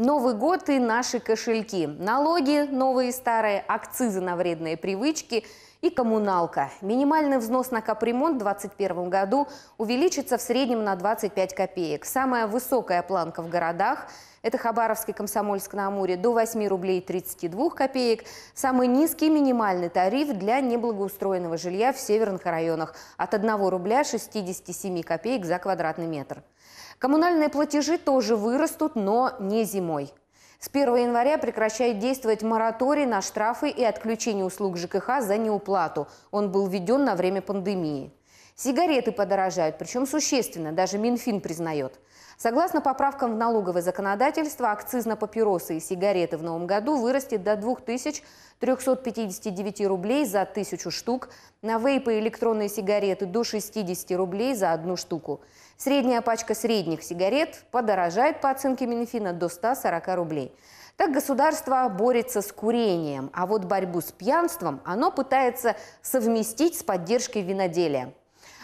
Новый год и наши кошельки. Налоги новые и старые, акцизы на вредные привычки – и коммуналка. Минимальный взнос на капремонт в 2021 году увеличится в среднем на 25 копеек. Самая высокая планка в городах – это Хабаровский, Комсомольск на Амуре – до 8 рублей 32 копеек. Самый низкий минимальный тариф для неблагоустроенного жилья в северных районах – от 1 рубля 67 копеек за квадратный метр. Коммунальные платежи тоже вырастут, но не зимой. С 1 января прекращает действовать мораторий на штрафы и отключение услуг ЖКХ за неуплату. Он был введен на время пандемии. Сигареты подорожают, причем существенно, даже Минфин признает – Согласно поправкам в налоговое законодательство, акциз на папиросы и сигареты в новом году вырастет до 2359 рублей за тысячу штук, на вейпы и электронные сигареты до 60 рублей за одну штуку. Средняя пачка средних сигарет подорожает, по оценке Минфина, до 140 рублей. Так государство борется с курением, а вот борьбу с пьянством оно пытается совместить с поддержкой виноделия.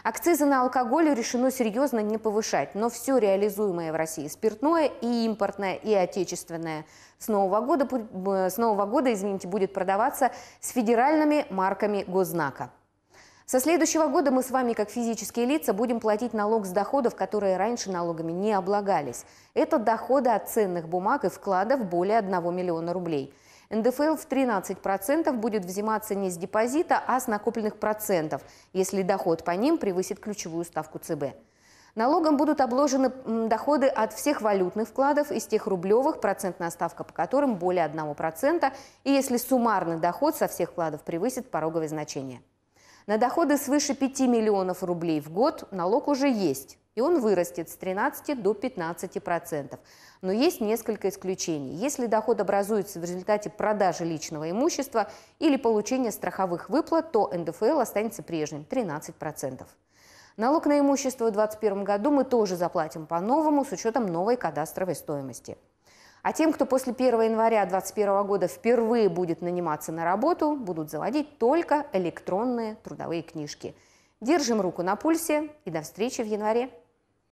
Акцизы на алкоголь решено серьезно не повышать, но все реализуемое в России спиртное и импортное, и отечественное с нового года, с нового года извините, будет продаваться с федеральными марками госзнака. Со следующего года мы с вами, как физические лица, будем платить налог с доходов, которые раньше налогами не облагались. Это доходы от ценных бумаг и вкладов более 1 миллиона рублей – НДФЛ в 13% будет взиматься не с депозита, а с накопленных процентов, если доход по ним превысит ключевую ставку ЦБ. Налогом будут обложены доходы от всех валютных вкладов из тех рублевых, процентная ставка по которым более 1%, и если суммарный доход со всех вкладов превысит пороговое значение. На доходы свыше 5 миллионов рублей в год налог уже есть, и он вырастет с 13 до 15 процентов. Но есть несколько исключений. Если доход образуется в результате продажи личного имущества или получения страховых выплат, то НДФЛ останется прежним – 13 процентов. Налог на имущество в 2021 году мы тоже заплатим по-новому с учетом новой кадастровой стоимости – а тем, кто после 1 января 2021 года впервые будет наниматься на работу, будут заводить только электронные трудовые книжки. Держим руку на пульсе и до встречи в январе.